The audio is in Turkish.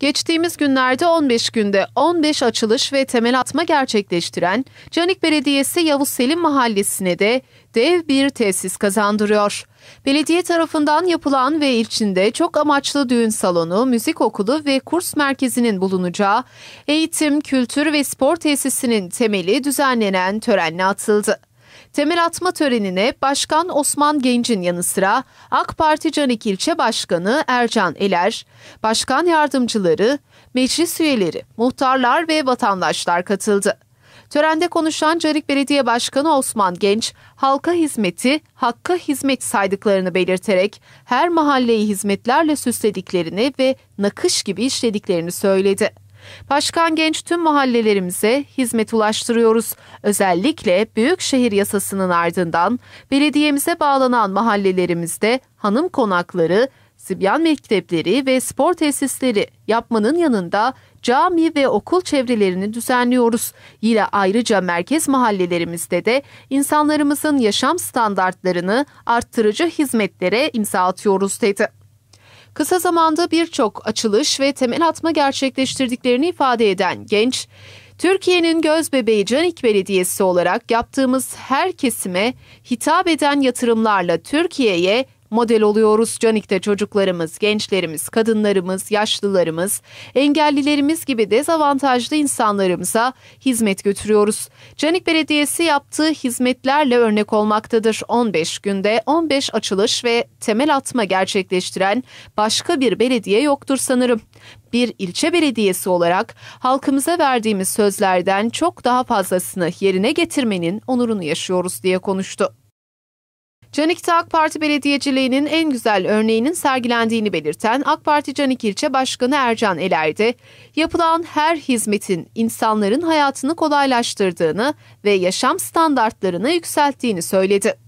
Geçtiğimiz günlerde 15 günde 15 açılış ve temel atma gerçekleştiren Canik Belediyesi Yavuz Selim Mahallesi'ne de dev bir tesis kazandırıyor. Belediye tarafından yapılan ve ilçinde çok amaçlı düğün salonu, müzik okulu ve kurs merkezinin bulunacağı eğitim, kültür ve spor tesisinin temeli düzenlenen törenle atıldı. Temel atma törenine Başkan Osman Genc'in yanı sıra AK Parti Canik İlçe Başkanı Ercan Eler, Başkan Yardımcıları, meclis üyeleri, muhtarlar ve vatandaşlar katıldı. Törende konuşan Canik Belediye Başkanı Osman Genç, halka hizmeti, hakka hizmet saydıklarını belirterek her mahalleyi hizmetlerle süslediklerini ve nakış gibi işlediklerini söyledi. Başkan Genç tüm mahallelerimize hizmet ulaştırıyoruz. Özellikle Büyük Şehir Yasası'nın ardından belediyemize bağlanan mahallelerimizde hanım konakları, Sibyan mektepleri ve spor tesisleri yapmanın yanında cami ve okul çevrelerini düzenliyoruz. Yine ayrıca merkez mahallelerimizde de insanlarımızın yaşam standartlarını arttırıcı hizmetlere imza atıyoruz dedi kısa zamanda birçok açılış ve temel atma gerçekleştirdiklerini ifade eden genç, Türkiye'nin göz bebeği Canik Belediyesi olarak yaptığımız her kesime hitap eden yatırımlarla Türkiye'ye model oluyoruz. Canik'te çocuklarımız, gençlerimiz, kadınlarımız, yaşlılarımız, engellilerimiz gibi dezavantajlı insanlarımıza hizmet götürüyoruz. Canik Belediyesi yaptığı hizmetlerle örnek olmaktadır. 15 günde 15 açılış ve temel atma gerçekleştiren başka bir belediye yoktur sanırım bir ilçe belediyesi olarak halkımıza verdiğimiz sözlerden çok daha fazlasını yerine getirmenin onurunu yaşıyoruz diye konuştu. Canik'te AK Parti belediyeciliğinin en güzel örneğinin sergilendiğini belirten AK Parti Canik İlçe Başkanı Ercan Elerdi, yapılan her hizmetin insanların hayatını kolaylaştırdığını ve yaşam standartlarını yükselttiğini söyledi.